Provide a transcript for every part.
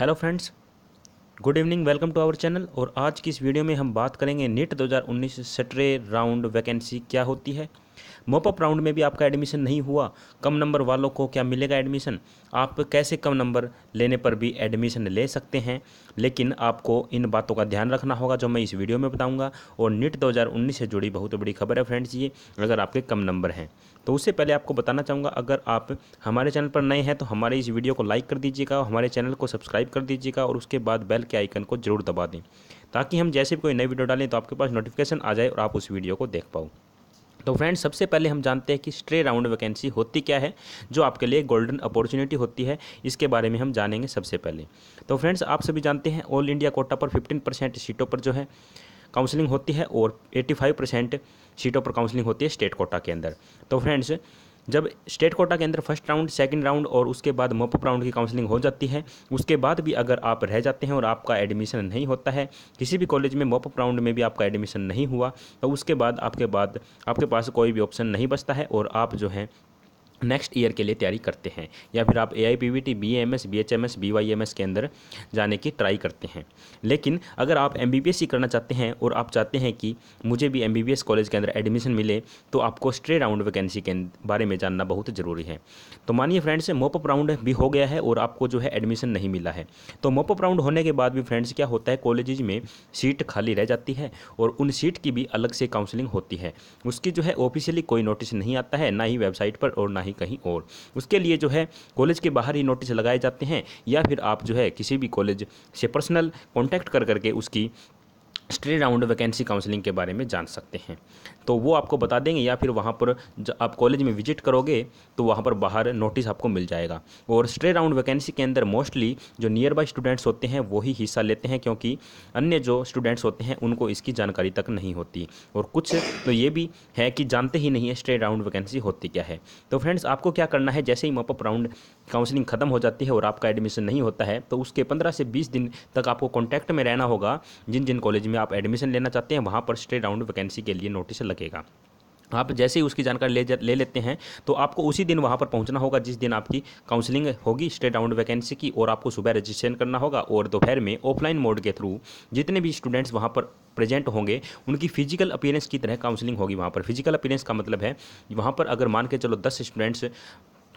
hello friends good evening welcome to our channel और आज की इस वीडियो में हम बात करेंगे नीट 2019 सटरे राउंड वैकेंसी क्या होती है मोपअप राउंड में भी आपका एडमिशन नहीं हुआ कम नंबर वालों को क्या मिलेगा एडमिशन आप कैसे कम नंबर लेने पर भी एडमिशन ले सकते हैं लेकिन आपको इन बातों का ध्यान रखना होगा जो मैं इस वीडियो में बताऊंगा और नीट 2019 से जुड़ी बहुत बड़ी खबर है फ्रेंड्स ये अगर आपके कम नंबर हैं तो उससे पहले आपको बताना चाहूँगा अगर आप हमारे चैनल पर नए हैं तो हमारे इस वीडियो को लाइक कर दीजिएगा हमारे चैनल को सब्सक्राइब कर दीजिएगा और उसके बाद बेल के आइकन को जरूर दबा दें ताकि हम जैसे भी कोई नई वीडियो डालें तो आपके पास नोटिफिकेशन आ जाए और आप उस वीडियो को देख पाओ तो फ्रेंड्स सबसे पहले हम जानते हैं कि स्ट्रे राउंड वैकेंसी होती क्या है जो आपके लिए गोल्डन अपॉर्चुनिटी होती है इसके बारे में हम जानेंगे सबसे पहले तो फ्रेंड्स आप सभी जानते हैं ऑल इंडिया कोटा पर 15 परसेंट सीटों पर जो है काउंसलिंग होती है और 85 परसेंट सीटों पर काउंसलिंग होती है स्टेट कोटा के अंदर तो फ्रेंड्स जब स्टेट कोटा के अंदर फर्स्ट राउंड सेकंड राउंड और उसके बाद मोपअप राउंड की काउंसलिंग हो जाती है उसके बाद भी अगर आप रह जाते हैं और आपका एडमिशन नहीं होता है किसी भी कॉलेज में मोपअप राउंड में भी आपका एडमिशन नहीं हुआ तो उसके बाद आपके बाद आपके पास कोई भी ऑप्शन नहीं बचता है और आप जो है नेक्स्ट ईयर के लिए तैयारी करते हैं या फिर आप A I P V T B M S B H M S B Y M S के अंदर जाने की ट्राई करते हैं लेकिन अगर आप एम बी बी एस ही करना चाहते हैं और आप चाहते हैं कि मुझे भी M B B S college के अंदर एडमिशन मिले तो आपको स्ट्रे राउंड वैकेंसी के बारे में जानना बहुत ज़रूरी है तो मानिए फ्रेंड्स मोपअप राउंड भी हो गया है और आपको जो है एडमिशन नहीं मिला है तो मोपअप राउंड होने के बाद भी फ्रेंड्स क्या होता है कॉलेज में सीट खाली रह जाती है और उन सीट की भी अलग से काउंसलिंग होती है उसकी जो है ऑफिशियली कोई नोटिस नहीं आता है ना ही वेबसाइट पर और ना ही ही कहीं और उसके लिए जो है कॉलेज के बाहर ही नोटिस लगाए जाते हैं या फिर आप जो है किसी भी कॉलेज से पर्सनल कॉन्टैक्ट कर करके उसकी स्ट्री राउंड वैकेंसी काउंसलिंग के बारे में जान सकते हैं तो वो आपको बता देंगे या फिर वहाँ पर आप कॉलेज में विजिट करोगे तो वहाँ पर बाहर नोटिस आपको मिल जाएगा और स्ट्रे राउंड वैकेंसी के अंदर मोस्टली जो नियर बाई स्टूडेंट्स होते हैं वो ही हिस्सा लेते हैं क्योंकि अन्य जो स्टूडेंट्स होते हैं उनको इसकी जानकारी तक नहीं होती और कुछ तो ये भी है कि जानते ही नहीं है स्ट्रे राउंड वैकेंसी होती क्या है तो फ्रेंड्स आपको क्या करना है जैसे ही मॉपअप राउंड काउंसलिंग खत्म हो जाती है और आपका एडमिशन नहीं होता है तो उसके पंद्रह से बीस दिन तक आपको कॉन्टैक्ट में रहना होगा जिन जिन कॉलेज में आप एडमिशन लेना चाहते हैं वहाँ पर स्टेट राउंड वैकेंसी के लिए नोटिस लगेगा आप जैसे ही उसकी जानकारी ले ले लेते हैं तो आपको उसी दिन वहाँ पर पहुँचना होगा जिस दिन आपकी काउंसलिंग होगी स्टेट राउंड वैकेंसी की और आपको सुबह रजिस्ट्रेशन करना होगा और दोपहर में ऑफलाइन मोड के थ्रू जितने भी स्टूडेंट्स वहाँ पर प्रेजेंट होंगे उनकी फिजिकल अपीयरेंस की तरह काउंसलिंग होगी वहाँ पर फिजिकल अपीयरेंस का मतलब है वहाँ पर अगर मान के चलो दस स्टूडेंट्स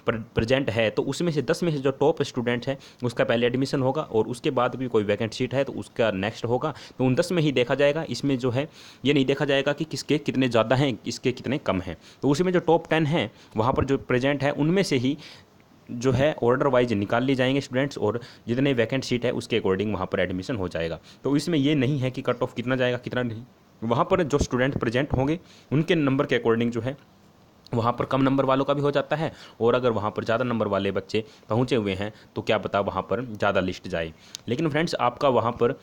प्रेजेंट है तो उसमें से दस में से जो टॉप स्टूडेंट है उसका पहले एडमिशन होगा और उसके बाद भी कोई वैकेंट सीट है तो उसका नेक्स्ट होगा तो उन दस में ही देखा जाएगा इसमें जो है ये नहीं देखा जाएगा कि किसके कितने ज़्यादा हैं किसके कितने कम हैं तो उसमें जो टॉप टेन हैं वहाँ पर जो प्रेजेंट है उनमें से ही जो है ऑर्डर वाइज निकाल लिए जाएंगे स्टूडेंट्स और जितने वैकेंट सीट है उसके अकॉर्डिंग वहाँ पर एडमिशन हो जाएगा तो इसमें ये नहीं है कि कट ऑफ कितना जाएगा कितना नहीं वहाँ पर जो स्टूडेंट प्रेजेंट होंगे उनके नंबर के अकॉर्डिंग जो है वहाँ पर कम नंबर वालों का भी हो जाता है और अगर वहाँ पर ज़्यादा नंबर वाले बच्चे पहुँचे हुए हैं तो क्या पता वहाँ पर ज़्यादा लिस्ट जाए लेकिन फ्रेंड्स आपका वहाँ पर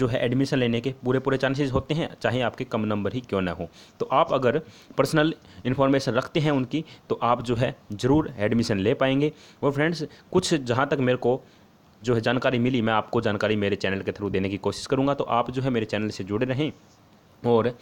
जो है एडमिशन लेने के पूरे पूरे चांसेस होते हैं चाहे आपके कम नंबर ही क्यों ना हो तो आप अगर पर्सनल इन्फॉर्मेशन रखते हैं उनकी तो आप जो है ज़रूर एडमिशन ले पाएंगे और फ्रेंड्स कुछ जहाँ तक मेरे को जो है जानकारी मिली मैं आपको जानकारी मेरे चैनल के थ्रू देने की कोशिश करूँगा तो आप जो है मेरे चैनल से जुड़े रहें और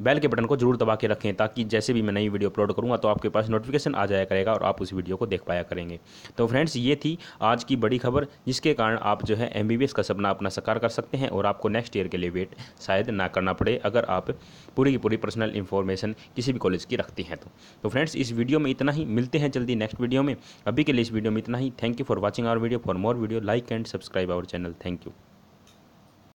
बेल के बटन को जरूर दबा के रखें ताकि जैसे भी मैं नई वीडियो अपलोड करूँगा तो आपके पास नोटिफिकेशन आ जाया करेगा और आप उस वीडियो को देख पाया करेंगे तो फ्रेंड्स ये थी आज की बड़ी खबर जिसके कारण आप जो है एम का सपना अपना साकार कर सकते हैं और आपको नेक्स्ट ईयर के लिए वेट शायद ना करना पड़े अगर आप पूरी की पूरी पर्सनल इन्फॉर्मेशन किसी भी कॉलेज की रखती हैं तो तो फ्रेंड्स इस वीडियो में इतना ही मिलते हैं जल्दी नेक्स्ट वीडियो में अभी के लिए इस वीडियो में इतना ही thank you for watching our video for more video like and subscribe our channel thank you